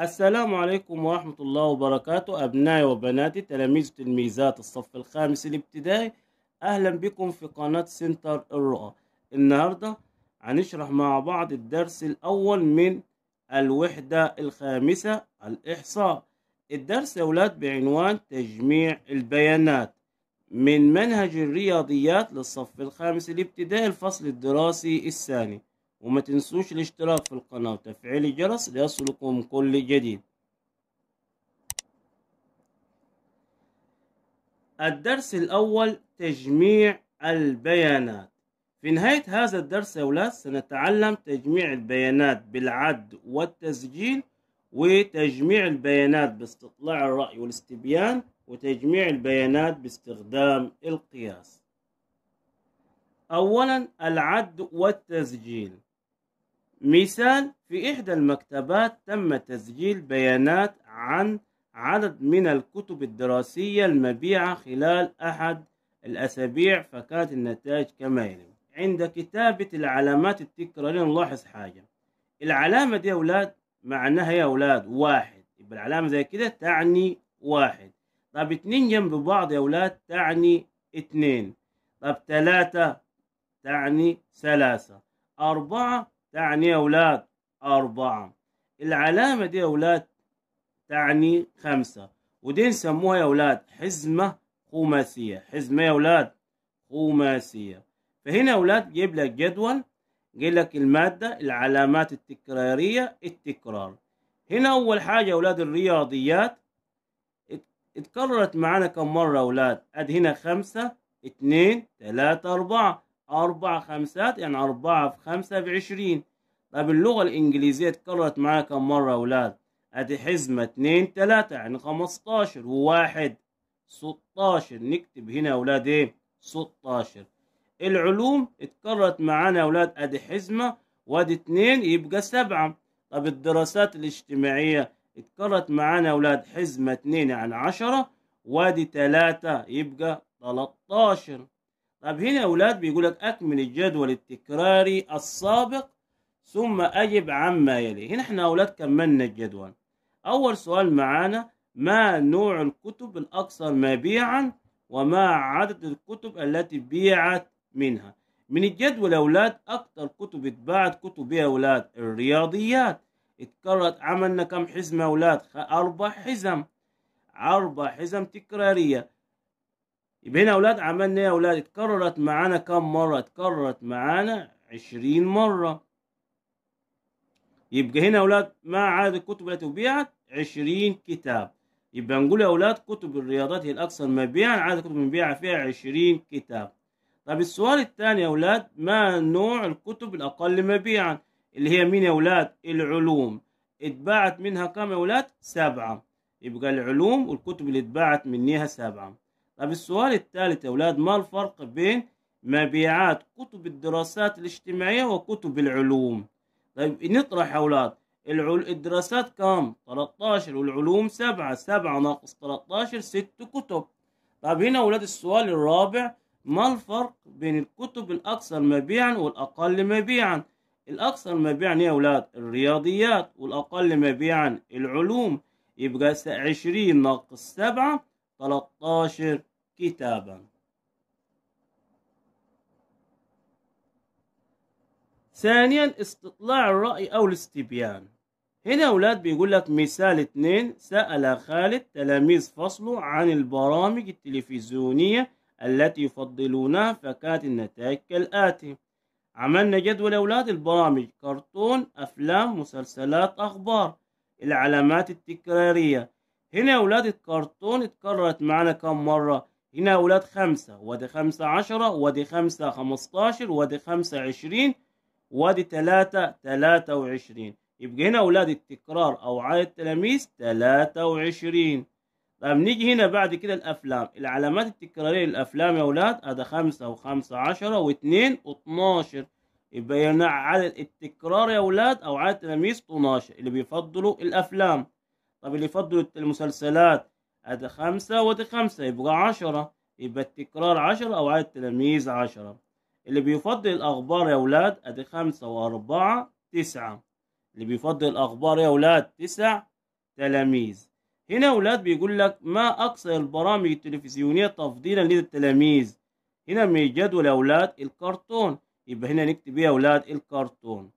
السلام عليكم ورحمة الله وبركاته أبنائي وبناتي تلاميذ تلميذات الصف الخامس الابتدائي أهلا بكم في قناة سنتر الرؤى النهاردة هنشرح مع بعض الدرس الأول من الوحدة الخامسة الإحصاء الدرس يا أولاد بعنوان تجميع البيانات من منهج الرياضيات للصف الخامس الابتدائي الفصل الدراسي الثاني وما تنسوش الاشتراك في القناة وتفعيل الجرس ليصلكم كل جديد الدرس الأول تجميع البيانات في نهاية هذا الدرس يا أولاد سنتعلم تجميع البيانات بالعد والتسجيل وتجميع البيانات باستطلاع الرأي والاستبيان وتجميع البيانات باستخدام القياس أولا العد والتسجيل مثال في إحدى المكتبات تم تسجيل بيانات عن عدد من الكتب الدراسية المبيعة خلال أحد الأسابيع فكانت النتائج كما يلي عند كتابة العلامات التكرارية نلاحظ حاجة العلامة دي يا أولاد معناها يا أولاد واحد يبقى العلامة زي كده تعني واحد طب اتنين جنب بعض يا أولاد تعني اتنين طب تلاتة تعني ثلاثة أربعة تعني يا أولاد أربعة العلامة دي يا أولاد تعني خمسة ودي نسموها يا أولاد حزمة خماسية حزمة يا أولاد خماسية فهنا يا أولاد جيب لك جدول جيب لك المادة العلامات التكرارية التكرار هنا أول حاجة يا أولاد الرياضيات اتكررت معانا كم مرة يا أولاد أد هنا خمسة اتنين تلاتة أربعة أربعة خمسات يعني أربعة في خمسة بعشرين طب اللغة الإنجليزية اتكررت معايا كم مرة يا ولاد؟ أدي حزمة اتنين تلاتة يعني خمستاشر وواحد ستاشر نكتب هنا يا ولاد إيه؟ ستاشر العلوم اتكررت معانا يا ولاد أدي حزمة وأدي اتنين يبقى سبعة طب الدراسات الاجتماعية اتكررت معانا يا ولاد حزمة اتنين يعني عشرة وأدي تلاتة يبقى تلاتاشر طب هنا يا أولاد بيقول لك أكمل الجدول التكراري السابق ثم أجب عما يلي هنا إحنا يا أولاد كملنا الجدول أول سؤال معانا ما نوع الكتب الأكثر مبيعا وما عدد الكتب التي بيعت منها من الجدول يا أولاد أكثر كتب اتباعت كتب يا إيه أولاد الرياضيات اتكررت عملنا كم حزمة يا أولاد أربع حزم أربع حزم تكرارية يبقى هنا يا اولاد عملنا ايه يا اولاد اتكررت معانا كم مره اتكررت معانا عشرين مره يبقى هنا يا اولاد ما عدد الكتب التي بيعت عشرين كتاب يبقى نقول يا اولاد كتب الرياضات هي الاكثر مبيعا عدد الكتب المبيعه فيها عشرين كتاب طب السؤال الثاني يا اولاد ما نوع الكتب الاقل مبيعا اللي هي مين يا اولاد العلوم اتباعت منها كم يا اولاد سبعه يبقى العلوم والكتب اللي اتباعت منها سبعه طيب السؤال الثالث يا أولاد ما الفرق بين مبيعات كتب الدراسات الاجتماعية وكتب العلوم طيب نطرح يا أولاد العل... الدراسات كام 13 والعلوم 7 7 ناقص 13 6 كتب طيب هنا أولاد السؤال الرابع ما الفرق بين الكتب الأكثر مبيعا والأقل مبيعا الأكثر مبيعا يا أولاد الرياضيات والأقل مبيعا العلوم يبقى عشرين ناقص سبعة 13 كتابا ثانيا استطلاع الرأي أو الاستبيان هنا أولاد بيقول لك مثال اتنين سأل خالد تلاميذ فصله عن البرامج التلفزيونية التي يفضلونها فكانت النتائج كالآتي عملنا جدول أولاد البرامج كرتون أفلام مسلسلات أخبار العلامات التكرارية هنا يا ولاد الكرتون اتكررت معانا كم مرة هنا يا ولاد خمسة وادي خمسة عشرة وادي خمسة خمستاشر وادي خمسة عشرين وادي تلاتة تلاتة وعشرين يبقى هنا ولاد التكرار أو عدد التلاميذ تلاتة وعشرين طب نيجي هنا بعد كده الأفلام العلامات التكرارية للأفلام يا ولاد أدا خمسة وخمسة عشرة واتنين واتناشر يبقى هنا عدد التكرار يا ولاد أو عدد التلاميذ اتناشر اللي بيفضلوا الأفلام طب اللي يفضل المسلسلات هذا خمسة وده خمسة يبقى عشرة يبقى التكرار عشرة او عدد التلاميذ عشرة اللي بيفضل الاخبار يا ولاد ادي خمسة واربعة تسعة اللي بيفضل الاخبار يا ولاد تسع تلاميذ هنا ولاد بيقول لك ما أكثر البرامج التلفزيونية تفضيلا للتلاميذ هنا من الجدول يا ولاد الكرتون يبقى هنا نكتب إيه يا ولاد الكرتون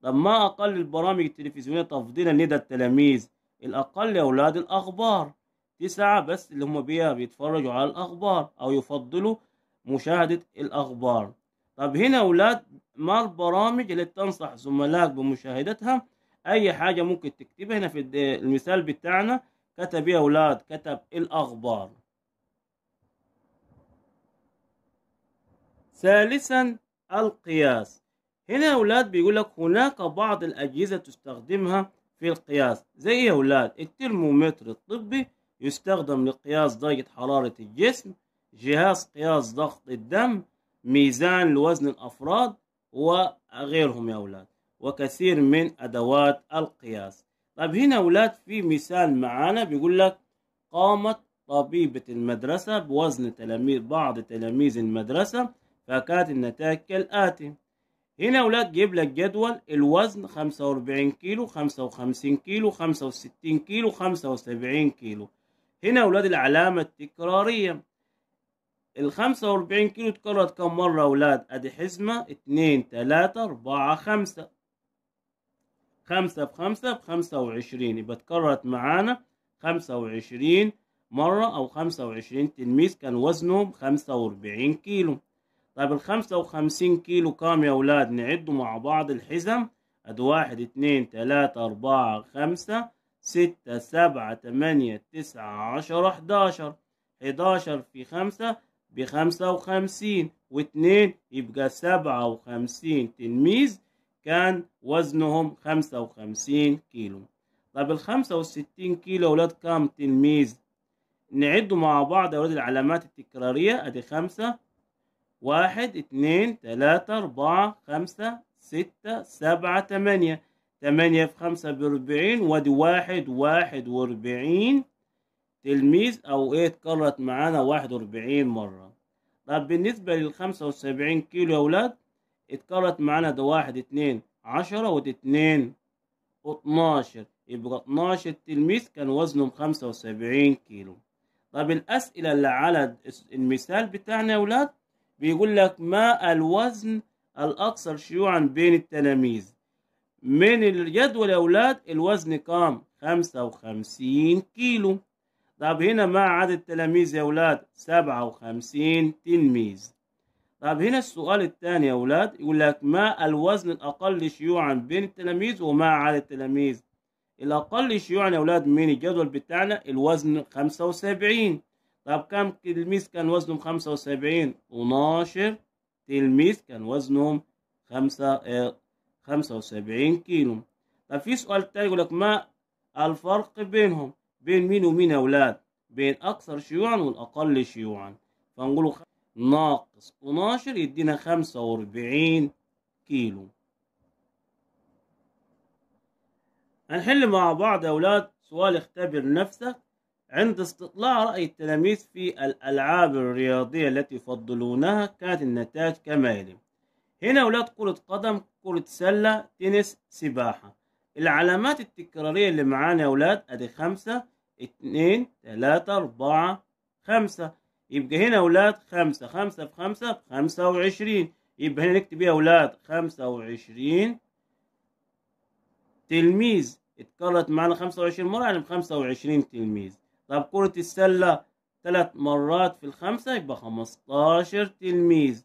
طب ما اقل البرامج التلفزيونية تفضيلا لدى التلاميذ الأقل يا أولاد الأخبار تسعة بس اللي هم بيها بيتفرجوا على الأخبار أو يفضلوا مشاهدة الأخبار طب هنا أولاد ما البرامج اللي تنصح زملائك بمشاهدتها أي حاجة ممكن تكتبها هنا في المثال بتاعنا كتب يا أولاد كتب الأخبار ثالثا القياس هنا يا أولاد بيقول لك هناك بعض الأجهزة تستخدمها في القياس زي يا ولاد الترمومتر الطبي يستخدم لقياس درجة حرارة الجسم جهاز قياس ضغط الدم ميزان لوزن الأفراد وغيرهم يا أولاد وكثير من أدوات القياس طب هنا أولاد في مثال معانا بيقول لك قامت طبيبة المدرسة بوزن تلاميذ بعض تلاميذ المدرسة فكانت النتائج كالآتي هنا ولاد جيب لك جدول الوزن 45 كيلو 55 كيلو 65 كيلو 75 كيلو هنا ولاد العلامة التكرارية ال 45 كيلو اتكررت كم مرة يا ولاد ادي حزمة 2 3 4 5 خمسة بخمسة بخمسة وعشرين يبقى اتكررت معانا خمسة وعشرين مرة أو خمسة وعشرين تلميذ كان وزنهم خمسة وأربعين كيلو طيب الخمسة وخمسين كيلو كام يا أولاد نعده مع بعض الحزم أدي واحد اتنين تلاتة أربعة خمسة ستة سبعة تمانية تسعة عشرة حداشر حداشر في خمسة بخمسة وخمسين واتنين يبقى سبعة وخمسين تلميذ كان وزنهم خمسة وخمسين كيلو طب الخمسة وستين كيلو أولاد كام تلميذ نعده مع بعض يا أولاد العلامات التكرارية أدي خمسة واحد اتنين تلاتة أربعة خمسة ستة سبعة تمانية تمانية في خمسة بأربعين وادي واحد واحد وأربعين تلميذ أو إيه اتكررت معانا واحد وأربعين مرة طب بالنسبة للخمسة وسبعين كيلو يا ولاد اتكررت معانا ده واحد اتنين عشرة وده اتنين اتناشر يبقى اتناشر تلميذ كان وزنهم خمسة وسبعين كيلو طب الأسئلة اللي على المثال بتاعنا يا ولاد بيقول لك ما الوزن الأكثر شيوعا بين التلاميذ من الجدول يا أولاد الوزن كام؟ 55 كيلو طب هنا ما عدد التلاميذ يا أولاد 57 تلميذ طب هنا السؤال الثاني يا أولاد يقول لك ما الوزن الأقل شيوعا بين التلاميذ وما عدد التلاميذ الأقل شيوعا يا أولاد من الجدول بتاعنا الوزن 75 طب كم تلميذ كان وزنهم وسبعين اتناشر تلميذ كان وزنهم آه، خمسة وسبعين كيلو طب في سؤال تاني يقول لك ما الفرق بينهم بين مين ومين يا اولاد بين اكثر شيوعا والاقل شيوعا فنقول ناقص اتناشر يدينا خمسة واربعين كيلو هنحل مع بعض يا اولاد سؤال اختبر نفسك عند استطلاع رأي التلاميذ في الألعاب الرياضية التي يفضلونها كانت النتائج كما يلي هنا أولاد كرة قدم كرة سلة تنس سباحة العلامات التكرارية اللي معانا يا أولاد أدي خمسة اتنين تلاتة أربعة خمسة يبقى هنا أولاد خمسة خمسة في خمسة بخمسة وعشرين يبقى هنا نكتب يا أولاد خمسة وعشرين تلميذ اتكررت معانا خمسة وعشرين مرة يعني بخمسة وعشرين تلميذ طب كرة السلة ثلاث مرات في الخمسة يبقى خمستاشر تلميذ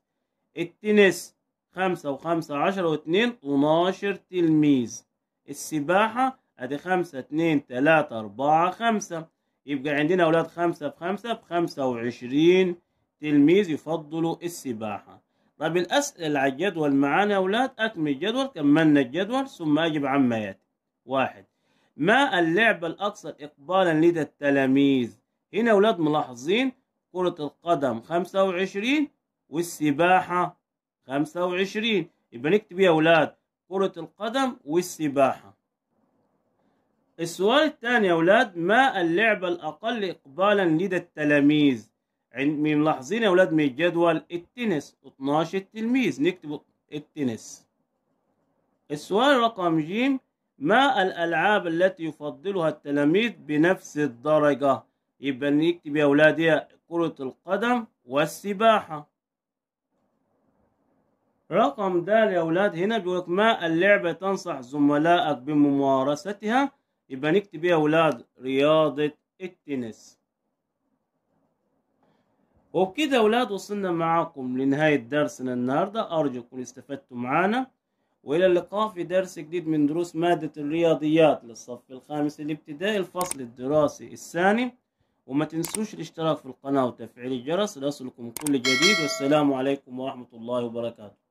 التنس خمسة وخمسة عشرة واتنين اتناشر تلميذ السباحة ادي خمسة اتنين تلاتة اربعة خمسة يبقى عندنا اولاد خمسة بخمسة بخمسة وعشرين تلميذ يفضلوا السباحة طب الاسئلة على الجدول معانا اولاد اكمل الجدول كملنا الجدول ثم اجب عما ياتي واحد ما اللعبة الأكثر إقبالا لدى التلاميذ هنا ولاد ملاحظين كرة القدم 25 والسباحة 25 يبقى نكتب يا ولاد كرة القدم والسباحة السؤال الثاني يا ولاد ما اللعبة الأقل إقبالا لدى التلاميذ ملاحظين يا ولاد من الجدول التنس 12 تلميذ نكتب التنس السؤال رقم ج ما الألعاب التي يفضلها التلاميذ بنفس الدرجة يبقى نكتب يا أولادي كرة القدم والسباحة رقم د يا أولاد هنا بيقولك ما اللعبة تنصح زملائك بممارستها يبقى نكتب يا أولاد رياضة التنس وبكده يا أولاد وصلنا معاكم لنهاية درسنا النهاردة أرجو تكونوا استفدتوا معانا وإلى اللقاء في درس جديد من دروس مادة الرياضيات للصف الخامس الابتدائي الفصل الدراسي الثاني وما تنسوش الاشتراك في القناة وتفعيل الجرس ليصلكم كل جديد والسلام عليكم ورحمة الله وبركاته